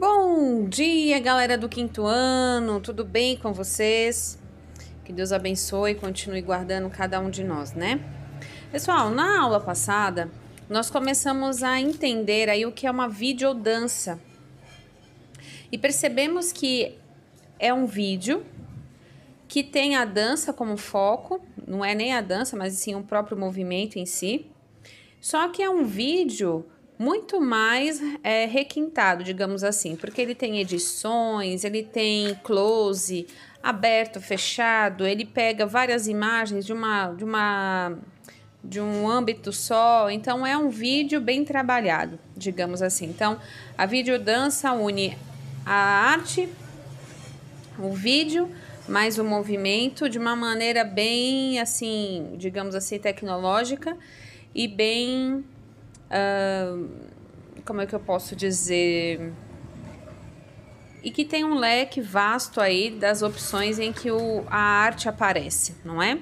Bom dia, galera do quinto ano, tudo bem com vocês? Que Deus abençoe e continue guardando cada um de nós, né? Pessoal, na aula passada, nós começamos a entender aí o que é uma videodança. E percebemos que é um vídeo que tem a dança como foco, não é nem a dança, mas sim o próprio movimento em si. Só que é um vídeo muito mais é, requintado, digamos assim, porque ele tem edições, ele tem close, aberto, fechado, ele pega várias imagens de uma de uma de um âmbito só, então é um vídeo bem trabalhado, digamos assim. Então, a videodança une a arte, o vídeo, mais o movimento de uma maneira bem assim, digamos assim, tecnológica e bem como é que eu posso dizer? E que tem um leque vasto aí das opções em que o, a arte aparece, não é?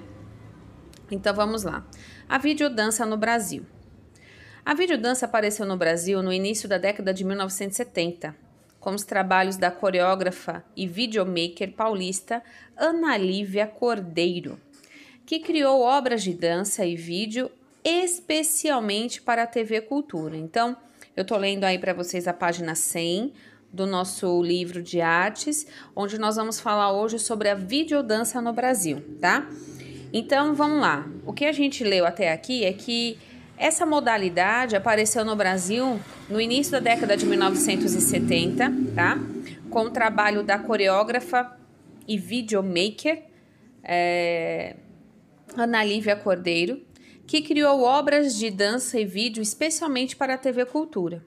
Então vamos lá. A videodança no Brasil. A videodança apareceu no Brasil no início da década de 1970, com os trabalhos da coreógrafa e videomaker paulista Ana Lívia Cordeiro, que criou obras de dança e vídeo especialmente para a TV Cultura. Então, eu estou lendo aí para vocês a página 100 do nosso livro de artes, onde nós vamos falar hoje sobre a videodança no Brasil, tá? Então, vamos lá. O que a gente leu até aqui é que essa modalidade apareceu no Brasil no início da década de 1970, tá? Com o trabalho da coreógrafa e videomaker é, Ana Lívia Cordeiro, que criou obras de dança e vídeo especialmente para a TV Cultura.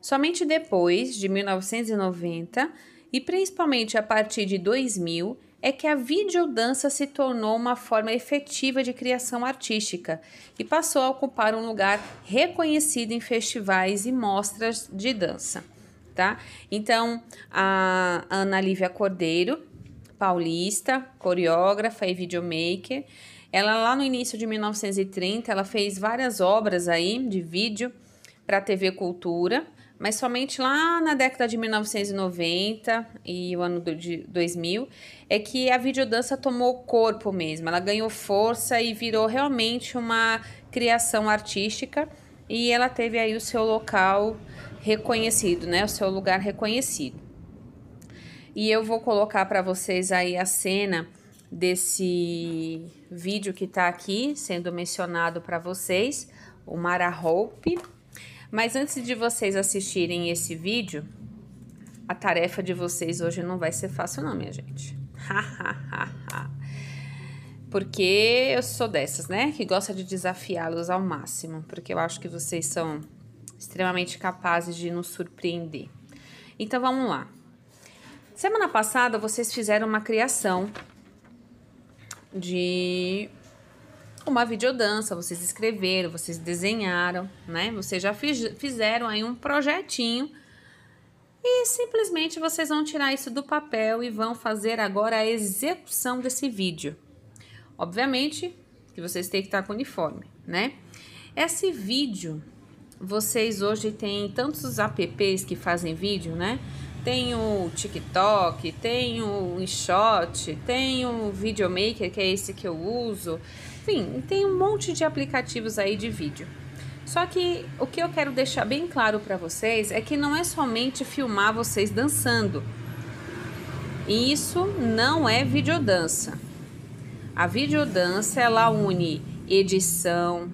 Somente depois de 1990 e principalmente a partir de 2000 é que a videodança se tornou uma forma efetiva de criação artística e passou a ocupar um lugar reconhecido em festivais e mostras de dança, tá? Então, a Ana Lívia Cordeiro, paulista, coreógrafa e videomaker, ela lá no início de 1930, ela fez várias obras aí de vídeo para a TV Cultura, mas somente lá na década de 1990 e o ano do, de 2000 é que a videodança tomou corpo mesmo. Ela ganhou força e virou realmente uma criação artística e ela teve aí o seu local reconhecido, né? O seu lugar reconhecido. E eu vou colocar para vocês aí a cena desse vídeo que está aqui sendo mencionado para vocês, o Mara Hope. Mas antes de vocês assistirem esse vídeo, a tarefa de vocês hoje não vai ser fácil, não, minha gente. porque eu sou dessas, né? Que gosta de desafiá-los ao máximo, porque eu acho que vocês são extremamente capazes de nos surpreender. Então vamos lá. Semana passada vocês fizeram uma criação de uma videodança, vocês escreveram, vocês desenharam, né? Vocês já fizeram aí um projetinho e simplesmente vocês vão tirar isso do papel e vão fazer agora a execução desse vídeo. Obviamente que vocês têm que estar com uniforme, né? Esse vídeo, vocês hoje têm tantos apps que fazem vídeo, né? tem o TikTok, tem o InShot, tem o Videomaker, que é esse que eu uso. Enfim, tem um monte de aplicativos aí de vídeo. Só que o que eu quero deixar bem claro para vocês é que não é somente filmar vocês dançando. Isso não é videodança. A videodança ela une edição,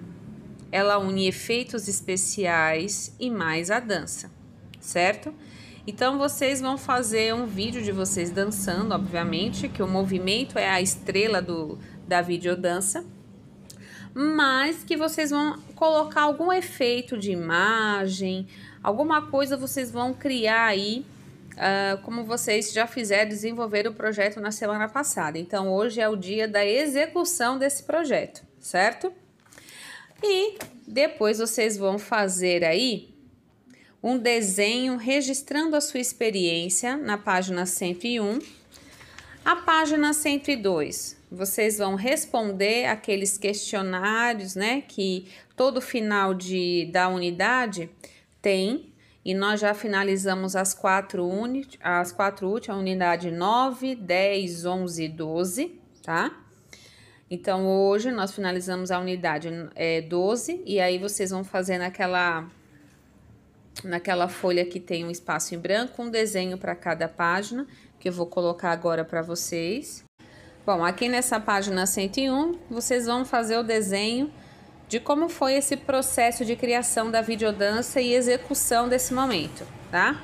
ela une efeitos especiais e mais a dança, certo? Então vocês vão fazer um vídeo de vocês dançando, obviamente, que o movimento é a estrela do, da videodança, mas que vocês vão colocar algum efeito de imagem, alguma coisa vocês vão criar aí, uh, como vocês já fizeram desenvolver o projeto na semana passada. Então hoje é o dia da execução desse projeto, certo? E depois vocês vão fazer aí um desenho registrando a sua experiência na página 101. A página 102, vocês vão responder aqueles questionários, né, que todo final de, da unidade tem, e nós já finalizamos as quatro, uni, as quatro últimas, a unidade 9, 10, 11 e 12, tá? Então, hoje nós finalizamos a unidade é, 12, e aí vocês vão fazendo aquela naquela folha que tem um espaço em branco, um desenho para cada página, que eu vou colocar agora para vocês. Bom, aqui nessa página 101, vocês vão fazer o desenho de como foi esse processo de criação da videodança e execução desse momento, tá?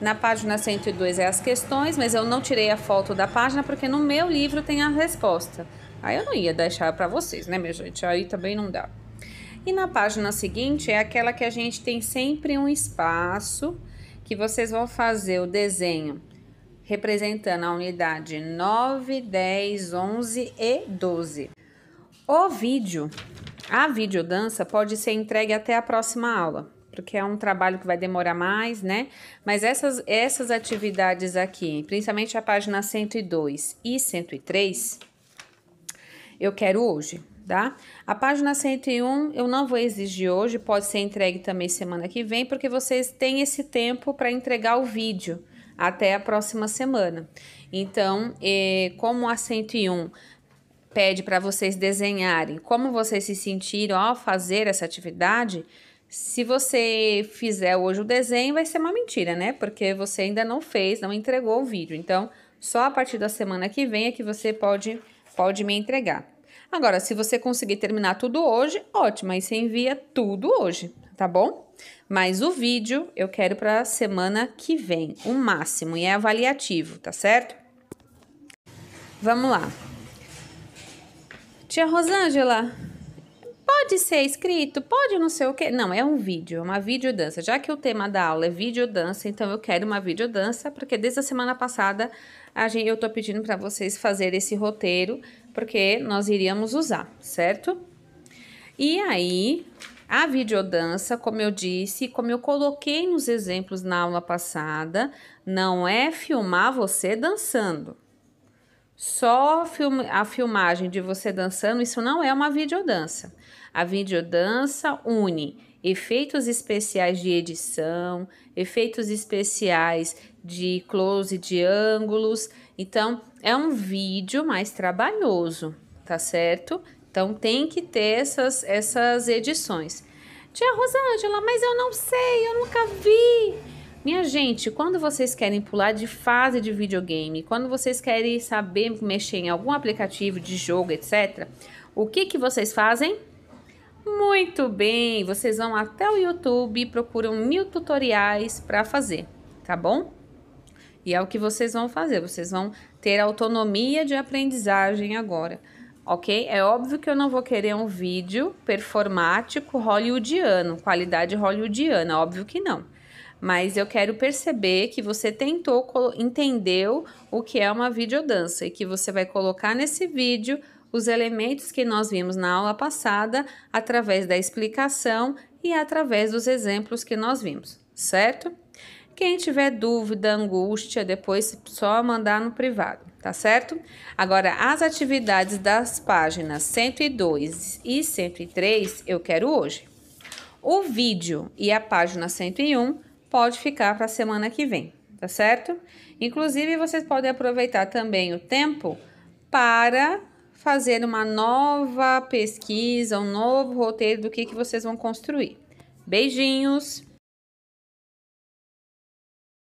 Na página 102 é as questões, mas eu não tirei a foto da página porque no meu livro tem a resposta. Aí eu não ia deixar para vocês, né, minha gente? Aí também não dá. E na página seguinte é aquela que a gente tem sempre um espaço que vocês vão fazer o desenho representando a unidade 9, 10, 11 e 12. O vídeo, a videodança pode ser entregue até a próxima aula, porque é um trabalho que vai demorar mais, né? Mas essas, essas atividades aqui, principalmente a página 102 e 103, eu quero hoje tá? A página 101 eu não vou exigir hoje, pode ser entregue também semana que vem, porque vocês têm esse tempo para entregar o vídeo até a próxima semana. Então, eh, como a 101 pede para vocês desenharem como vocês se sentiram ao fazer essa atividade, se você fizer hoje o desenho, vai ser uma mentira, né? Porque você ainda não fez, não entregou o vídeo. Então, só a partir da semana que vem é que você pode, pode me entregar. Agora, se você conseguir terminar tudo hoje, ótimo, aí você envia tudo hoje, tá bom? Mas o vídeo eu quero para semana que vem, o máximo, e é avaliativo, tá certo? Vamos lá. Tia Rosângela, Pode ser escrito, pode não sei o que. Não, é um vídeo, é uma videodança. Já que o tema da aula é videodança, então eu quero uma videodança, porque desde a semana passada a gente, eu tô pedindo para vocês fazer esse roteiro, porque nós iríamos usar, certo? E aí, a videodança, como eu disse, como eu coloquei nos exemplos na aula passada, não é filmar você dançando, só a filmagem de você dançando, isso não é uma videodança. A videodança une efeitos especiais de edição, efeitos especiais de close de ângulos. Então, é um vídeo mais trabalhoso, tá certo? Então, tem que ter essas, essas edições. Tia Rosângela, mas eu não sei, eu nunca vi. Minha gente, quando vocês querem pular de fase de videogame, quando vocês querem saber mexer em algum aplicativo de jogo, etc., o que, que vocês fazem? Muito bem, vocês vão até o YouTube e procuram mil tutoriais para fazer, tá bom? E é o que vocês vão fazer, vocês vão ter autonomia de aprendizagem agora, ok? É óbvio que eu não vou querer um vídeo performático hollywoodiano, qualidade hollywoodiana, óbvio que não mas eu quero perceber que você tentou, entendeu o que é uma videodança e que você vai colocar nesse vídeo os elementos que nós vimos na aula passada através da explicação e através dos exemplos que nós vimos, certo? Quem tiver dúvida, angústia, depois só mandar no privado, tá certo? Agora, as atividades das páginas 102 e 103 eu quero hoje. O vídeo e a página 101 pode ficar para a semana que vem, tá certo? Inclusive, vocês podem aproveitar também o tempo para fazer uma nova pesquisa, um novo roteiro do que, que vocês vão construir. Beijinhos!